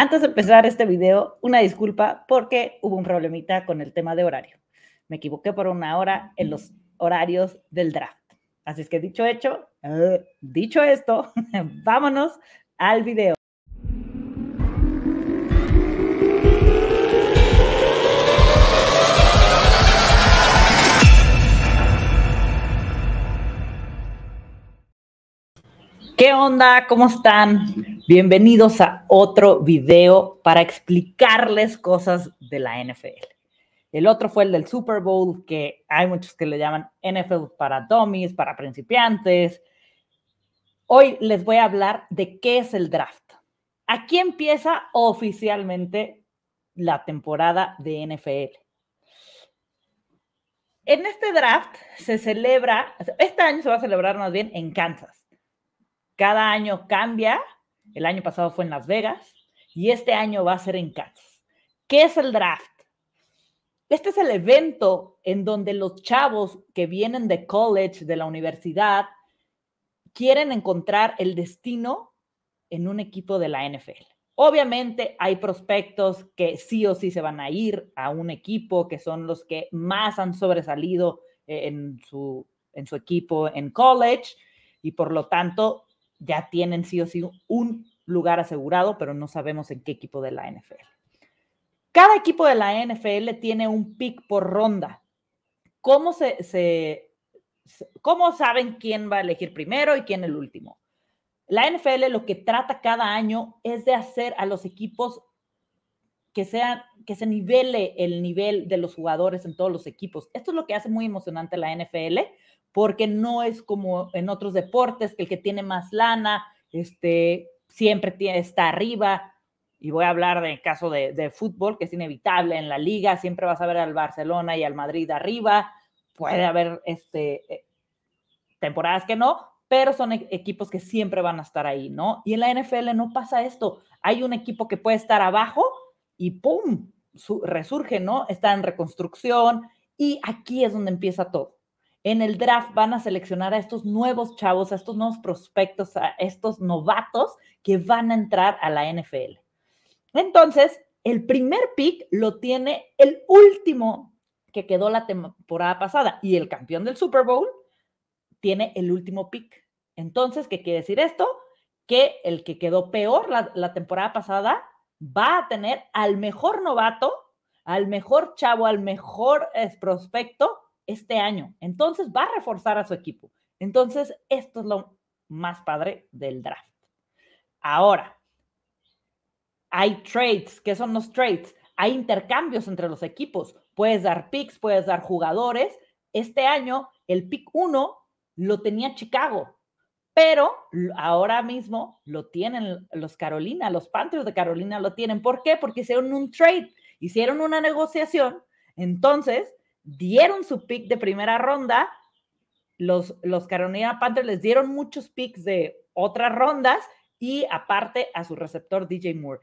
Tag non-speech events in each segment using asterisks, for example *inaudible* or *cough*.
Antes de empezar este video, una disculpa porque hubo un problemita con el tema de horario. Me equivoqué por una hora en los horarios del draft. Así es que dicho hecho, eh, dicho esto, *laughs* vámonos al video. ¿Qué onda? ¿Cómo están? Bienvenidos a otro video para explicarles cosas de la NFL. El otro fue el del Super Bowl, que hay muchos que le llaman NFL para dummies, para principiantes. Hoy les voy a hablar de qué es el draft. Aquí empieza oficialmente la temporada de NFL. En este draft se celebra, este año se va a celebrar más bien en Kansas. Cada año cambia el año pasado fue en Las Vegas y este año va a ser en Kansas. ¿Qué es el draft? Este es el evento en donde los chavos que vienen de college, de la universidad, quieren encontrar el destino en un equipo de la NFL. Obviamente hay prospectos que sí o sí se van a ir a un equipo, que son los que más han sobresalido eh, en su, en su equipo en college y por lo tanto ya tienen sí o sí un lugar asegurado, pero no sabemos en qué equipo de la NFL. Cada equipo de la NFL tiene un pick por ronda. ¿Cómo, se, se, ¿Cómo saben quién va a elegir primero y quién el último? La NFL lo que trata cada año es de hacer a los equipos que, sea, que se nivele el nivel de los jugadores en todos los equipos. Esto es lo que hace muy emocionante la NFL, porque no es como en otros deportes, que el que tiene más lana, este, siempre está arriba. Y voy a hablar del caso de, fútbol, que es inevitable en la liga, siempre vas a ver al Barcelona y al Madrid arriba, puede haber este, eh, temporadas que no, pero son e-, equipos que siempre van a estar ahí, ¿no? Y en la NFL no pasa esto, hay un equipo que puede estar abajo y ¡pum! resurge, ¿no? Está en reconstrucción y aquí es donde empieza todo en el draft van a seleccionar a estos nuevos chavos, a estos nuevos prospectos, a estos novatos que van a entrar a la NFL. Entonces, el primer pick lo tiene el último que quedó la temporada pasada y el campeón del Super Bowl tiene el último pick. Entonces, ¿qué quiere decir esto? Que el que quedó peor la, temporada pasada va a tener al mejor novato, al mejor chavo, al mejor eh, prospecto este año. Entonces va a reforzar a su equipo. Entonces, esto es lo más padre del draft. Ahora, hay trades. ¿Qué son los trades? Hay intercambios entre los equipos. Puedes dar picks, puedes dar jugadores. Este año, el pick uno lo tenía Chicago, pero ahora mismo lo tienen los Carolina, los Panthers de Carolina lo tienen. ¿Por qué? Porque hicieron un trade, hicieron una negociación. Entonces, dieron su pick de primera ronda. Los, los Carolina Panthers les dieron muchos picks de otras rondas y aparte a su receptor DJ Moore.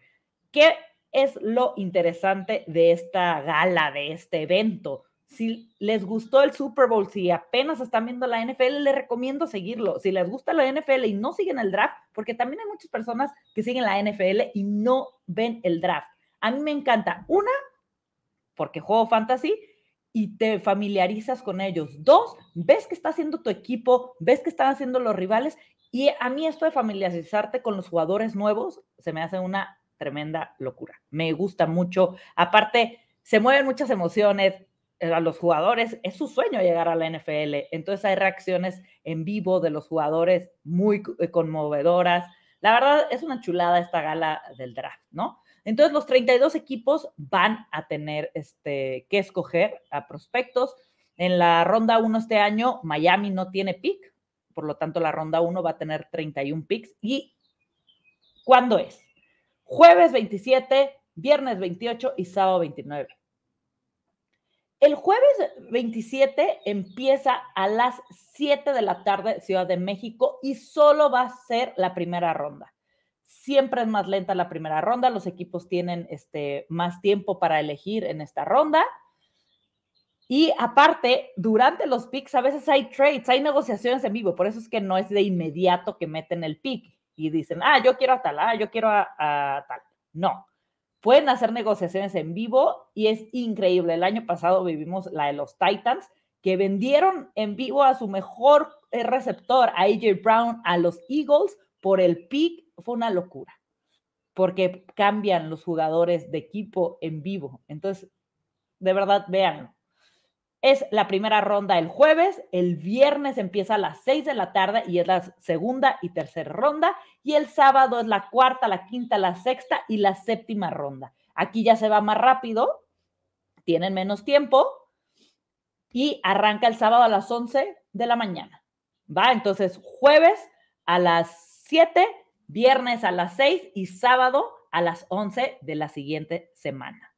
¿Qué es lo interesante de esta gala, de este evento? Si les gustó el Super Bowl, si apenas están viendo la NFL, les recomiendo seguirlo. Si les gusta la NFL y no siguen el draft, porque también hay muchas personas que siguen la NFL y no ven el draft. A mí me encanta, una, porque juego fantasy, y te familiarizas con ellos. Dos, ves que está haciendo tu equipo, ves que están haciendo los rivales. Y a mí esto de familiarizarte con los jugadores nuevos se me hace una tremenda locura. Me gusta mucho. Aparte, se mueven muchas emociones. Eh, a los jugadores es su sueño llegar a la NFL. Entonces hay reacciones en vivo de los jugadores muy eh, conmovedoras. La verdad es una chulada esta gala del draft, ¿no? Entonces, los 32 equipos van a tener este, que escoger a prospectos. En la ronda 1 este año, Miami no tiene pick, por lo tanto, la ronda 1 va a tener 31 picks. ¿Y cuándo es? Jueves 27, viernes 28 y sábado 29. El jueves 27 empieza a las 7 de la tarde Ciudad de México y solo va a ser la primera ronda. Siempre es más lenta la primera ronda, los equipos tienen este, más tiempo para elegir en esta ronda. Y aparte, durante los picks a veces hay trades, hay negociaciones en vivo, por eso es que no es de inmediato que meten el pick y dicen, ah, yo quiero a tal, ah, yo quiero a, tal. No, pueden hacer negociaciones en vivo y es increíble. El año pasado vivimos la de los Titans, que vendieron en vivo a su mejor eh, receptor, a AJ Brown, a los Eagles por el pick fue una locura, porque cambian los jugadores de equipo en vivo. Entonces, de verdad, véanlo. Es la primera ronda el jueves, el viernes empieza a las seis de la tarde y es la segunda y tercera ronda, y el sábado es la cuarta, la quinta, la sexta y la séptima ronda. Aquí ya se va más rápido, tienen menos tiempo y arranca el sábado a las once de la mañana. ¿Va? Entonces, jueves a las siete viernes a las 6 y sábado a las 11 de la siguiente semana.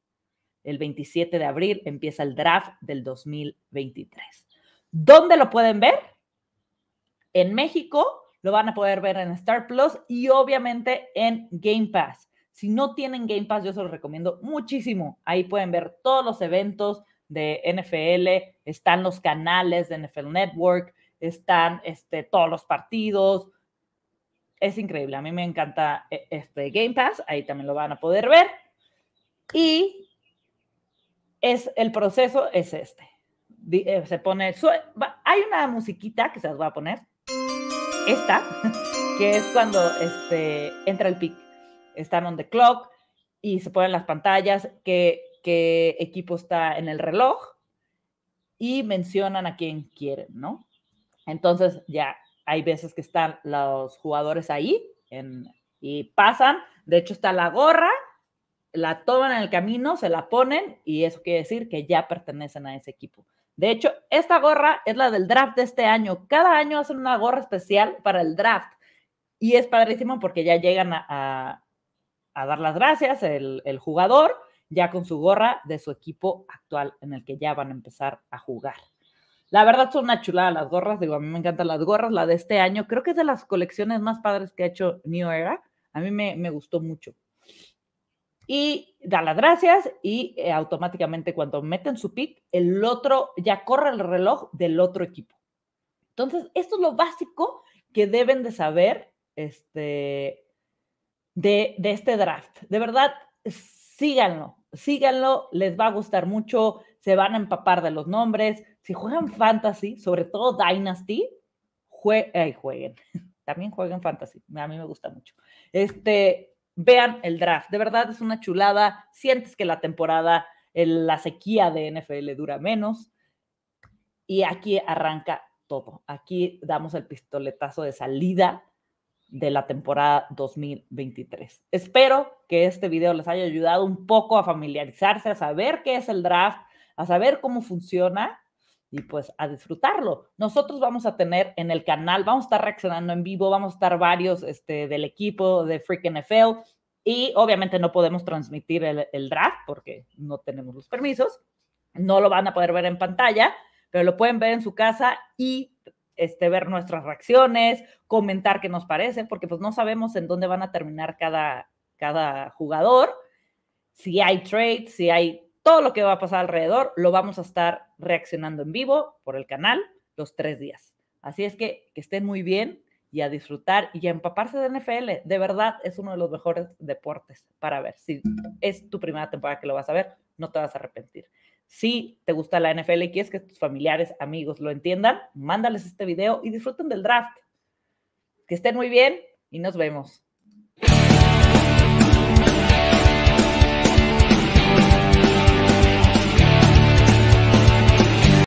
El 27 de abril empieza el draft del 2023. ¿Dónde lo pueden ver? En México, lo van a poder ver en Star Plus y obviamente en Game Pass. Si no tienen Game Pass, yo se los recomiendo muchísimo. Ahí pueden ver todos los eventos de NFL, están los canales de NFL Network, están este, todos los partidos, es increíble. A mí me encanta e, este Game Pass, ahí también lo van a poder ver. Y es el proceso es este. Eh, se pone, hay una musiquita que se las voy a poner, esta, *laughs* que es cuando este, entra el pick. Están on the clock y se ponen las pantallas, que qué equipo está en el reloj y mencionan a quién quieren, ¿no? Entonces ya hay veces que están los jugadores ahí y pasan, de hecho está la gorra, la toman en el camino, se la ponen y eso quiere decir que ya pertenecen a ese equipo. De hecho, esta gorra es la del draft de este año. Cada año hacen una gorra especial para el draft y es padrísimo porque ya llegan a, dar las gracias el, el jugador ya con su gorra de su equipo actual en el que ya van a empezar a jugar. La verdad son una chulada las gorras, digo, a mí me encantan las gorras, la de este año, creo que es de las colecciones más padres que ha hecho New Era, a mí me, gustó mucho. Y da las gracias y eh, automáticamente cuando meten su pick, el otro ya corre el reloj del otro equipo. Entonces, esto es lo básico que deben de saber este, de, de este draft. De verdad, síganlo, síganlo, les va a gustar mucho, se van a empapar de los nombres. Si juegan fantasy, sobre todo Dynasty, jueguen. *laughs* También jueguen fantasy. A mí me gusta mucho. Este, vean el draft. De verdad es una chulada. Sientes que la temporada, la sequía de NFL dura menos. Y aquí arranca todo. Aquí damos el pistoletazo de salida de la temporada 2023. Espero que este video les haya ayudado un poco a familiarizarse, a saber qué es el draft, a saber cómo funciona y pues a disfrutarlo. Nosotros vamos a tener en el canal, vamos a estar reaccionando en vivo, vamos a estar varios este, del equipo de Freak NFL y obviamente no podemos transmitir el, draft porque no tenemos los permisos, no lo van a poder ver en pantalla, pero lo pueden ver en su casa y este, ver nuestras reacciones, comentar qué nos parece, porque pues no sabemos en dónde van a terminar cada, cada jugador, si hay trades, si hay todo lo que va a pasar alrededor lo vamos a estar reaccionando en vivo por el canal los tres días. Así es que que estén muy bien y a disfrutar y a empaparse de NFL. De verdad es uno de los mejores deportes para ver. Si es tu primera temporada que lo vas a ver, no te vas a arrepentir. Si te gusta la NFL y quieres que tus familiares, amigos lo entiendan, mándales este video y disfruten del draft. Que estén muy bien y nos vemos.